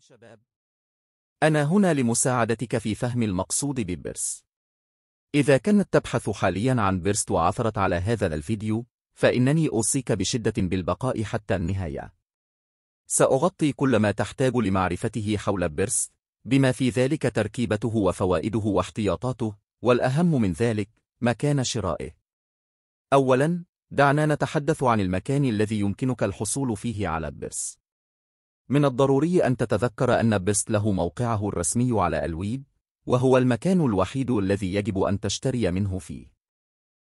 شباب أنا هنا لمساعدتك في فهم المقصود ببرس إذا كنت تبحث حاليا عن بيرس وعثرت على هذا الفيديو فإنني أوصيك بشدة بالبقاء حتى النهاية سأغطي كل ما تحتاج لمعرفته حول بيرس بما في ذلك تركيبته وفوائده واحتياطاته والأهم من ذلك مكان شرائه أولا دعنا نتحدث عن المكان الذي يمكنك الحصول فيه على بيرس من الضروري أن تتذكر أن بيست له موقعه الرسمي على الويب، وهو المكان الوحيد الذي يجب أن تشتري منه فيه.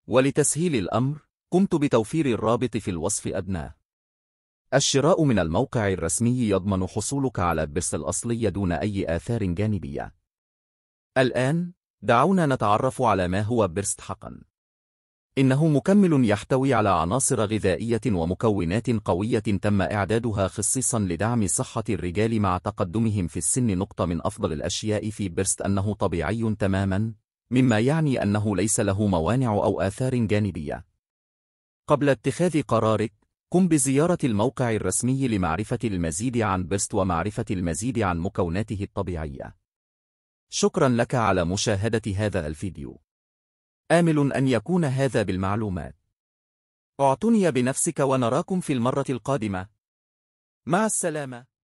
ولتسهيل الأمر، قمت بتوفير الرابط في الوصف أدناه. الشراء من الموقع الرسمي يضمن حصولك على بيست الأصلي دون أي آثار جانبية. الآن، دعونا نتعرف على ما هو بيرست حقاً. إنه مكمل يحتوي على عناصر غذائية ومكونات قوية تم إعدادها خصيصا لدعم صحة الرجال مع تقدمهم في السن نقطة من أفضل الأشياء في بيرست أنه طبيعي تماما مما يعني أنه ليس له موانع أو آثار جانبية قبل اتخاذ قرارك قم بزيارة الموقع الرسمي لمعرفة المزيد عن بيرست ومعرفة المزيد عن مكوناته الطبيعية شكرا لك على مشاهدة هذا الفيديو آمل أن يكون هذا بالمعلومات. اعتني بنفسك ونراكم في المرة القادمة. مع السلامة.